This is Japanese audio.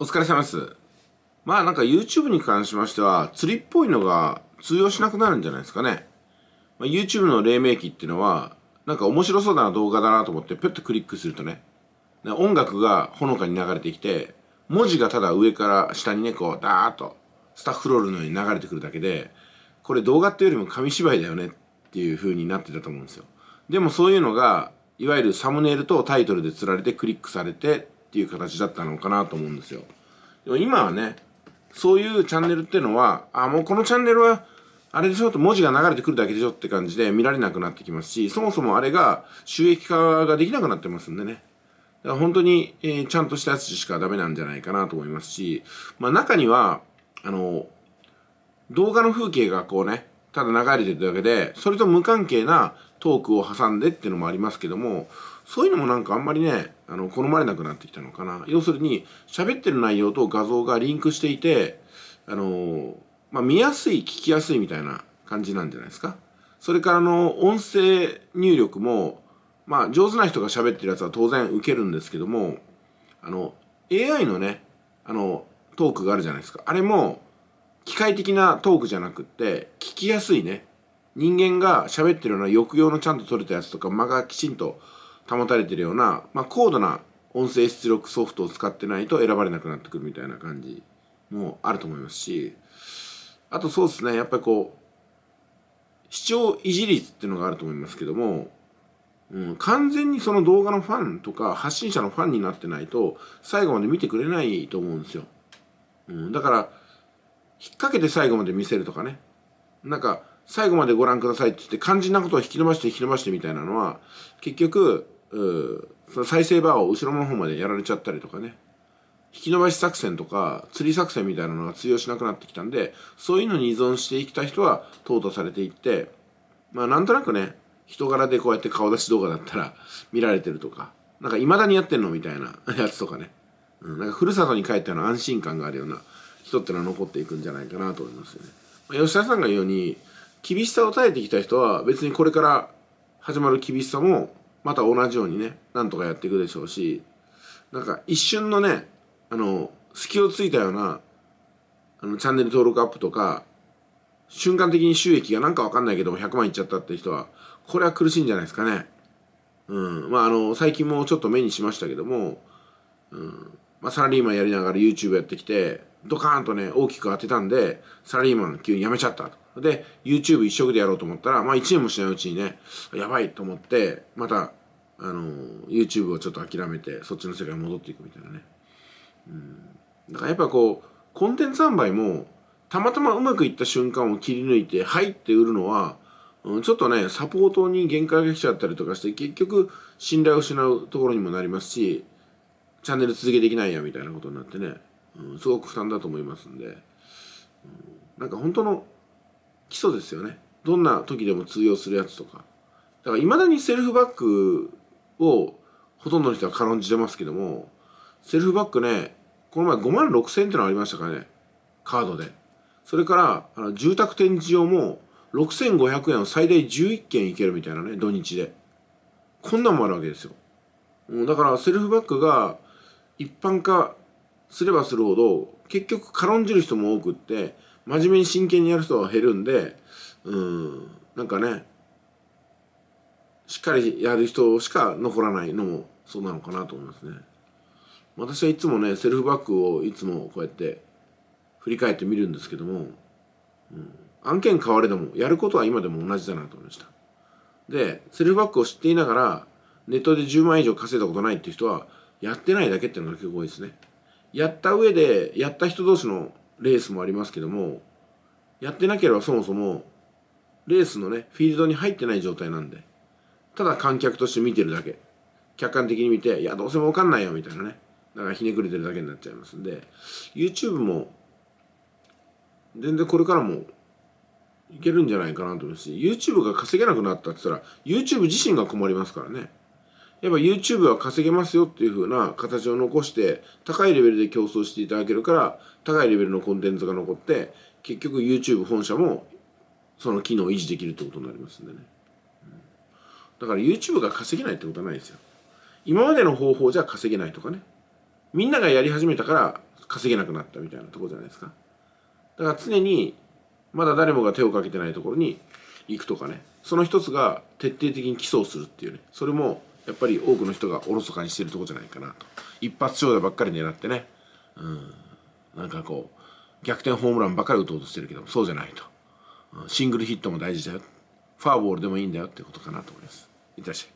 お疲れ様です。まあなんか YouTube に関しましては、釣りっぽいのが通用しなくなるんじゃないですかね。まあ、YouTube の黎明期っていうのは、なんか面白そうな動画だなと思って、ぴょっとクリックするとね、音楽がほのかに流れてきて、文字がただ上から下にね、こう、ダーッと、スタッフロールのように流れてくるだけで、これ動画っていうよりも紙芝居だよねっていう風になってたと思うんですよ。でもそういうのが、いわゆるサムネイルとタイトルで釣られてクリックされてっていう形だったのかなと思うんですよ。でも今はね、そういうチャンネルっていうのは、あ、もうこのチャンネルは、あれでしょと文字が流れてくるだけでしょって感じで見られなくなってきますし、そもそもあれが収益化ができなくなってますんでね。だから本当に、えー、ちゃんとしたやつしかダメなんじゃないかなと思いますし、まあ中には、あの、動画の風景がこうね、ただ流れてるだけで、それと無関係なトークを挟んでっていうのもありますけどもそういうのもなんかあんまりねあの好まれなくなってきたのかな要するに喋ってる内容と画像がリンクしていてあのまあ、見やすい聞きやすいみたいな感じなんじゃないですかそれからの音声入力もまあ上手な人が喋ってるやつは当然受けるんですけどもあの AI のねあのトークがあるじゃないですかあれも機械的なトークじゃなくって聞きやすいね人間が喋ってるような抑揚のちゃんと取れたやつとか間がきちんと保たれてるような、まあ、高度な音声出力ソフトを使ってないと選ばれなくなってくるみたいな感じもあると思いますしあとそうですねやっぱりこう視聴維持率っていうのがあると思いますけども、うん、完全にその動画のファンとか発信者のファンになってないと最後まで見てくれないと思うんですよ、うん、だから引っ掛けて最後まで見せるとかねなんか最後までご覧くださいって言って肝心なことを引き伸ばして引き伸ばしてみたいなのは結局その再生バーを後ろの方までやられちゃったりとかね引き伸ばし作戦とか釣り作戦みたいなのが通用しなくなってきたんでそういうのに依存してきた人は淘汰されていってまあなんとなくね人柄でこうやって顔出し動画だったら見られてるとかなんか未だにやってんのみたいなやつとかね、うん、なんかふるさとに帰ったような安心感があるような人ってのは残っていくんじゃないかなと思いますよね、まあ、吉田さんが言うように厳しさを耐えてきた人は別にこれから始まる厳しさもまた同じようにねなんとかやっていくでしょうしなんか一瞬のねあの隙をついたようなあのチャンネル登録アップとか瞬間的に収益がなんかわかんないけども100万いっちゃったって人はこれは苦しいんじゃないですかね。うん、まああの最近もちょっと目にしましたけども、うんまあ、サラリーマンやりながら YouTube やってきてドカーンとね大きく当てたんでサラリーマン急に辞めちゃったと。で、YouTube 一色でやろうと思ったら、まあ一年もしないうちにね、やばいと思って、また、あの、YouTube をちょっと諦めて、そっちの世界に戻っていくみたいなね。うん。だからやっぱこう、コンテンツ販売も、たまたまうまくいった瞬間を切り抜いて、入って売るのは、うん、ちょっとね、サポートに限界が来ちゃったりとかして、結局、信頼を失うところにもなりますし、チャンネル続けできないや、みたいなことになってね、うん、すごく負担だと思いますんで、うん、なんか本当の基礎ですよねどんな時でも通用するやつとかだからいまだにセルフバックをほとんどの人は軽んじてますけどもセルフバックねこの前5万6千ってのありましたからねカードでそれからあの住宅展示用も6500円を最大11件いけるみたいなね土日でこんなんもあるわけですよだからセルフバックが一般化すればするほど結局軽んじる人も多くって真面目に真剣にやる人は減るんでうんなんかねしっかりやる人しか残らないのもそうなのかなと思いますね私はいつもねセルフバックをいつもこうやって振り返ってみるんですけども、うん、案件変われどもやることは今でも同じだなと思いましたでセルフバックを知っていながらネットで10万以上稼いだことないっていう人はやってないだけっていうのが結構多いですねやった上でやった人同士のレースもありますけどもやってなければそもそもレースのねフィールドに入ってない状態なんでただ観客として見てるだけ客観的に見ていやどうせわかんないよみたいなねだからひねくれてるだけになっちゃいますんで YouTube も全然これからもいけるんじゃないかなと思うし YouTube が稼げなくなったって言ったら YouTube 自身が困りますからね。やっぱ YouTube は稼げますよっていう風な形を残して、高いレベルで競争していただけるから、高いレベルのコンテンツが残って、結局 YouTube 本社もその機能を維持できるってことになりますんでね。だから YouTube が稼げないってことはないですよ。今までの方法じゃ稼げないとかね。みんながやり始めたから稼げなくなったみたいなとこじゃないですか。だから常に、まだ誰もが手をかけてないところに行くとかね。その一つが徹底的に起訴するっていうね。それもやっぱり多くの人がおろそかにしてるとこじゃないかなと一発勝負ばっかり狙ってねうんなんかこう逆転ホームランばっかり打とうとしてるけどそうじゃないと、うん、シングルヒットも大事だよファーボールでもいいんだよってことかなと思いますいってらっしゃい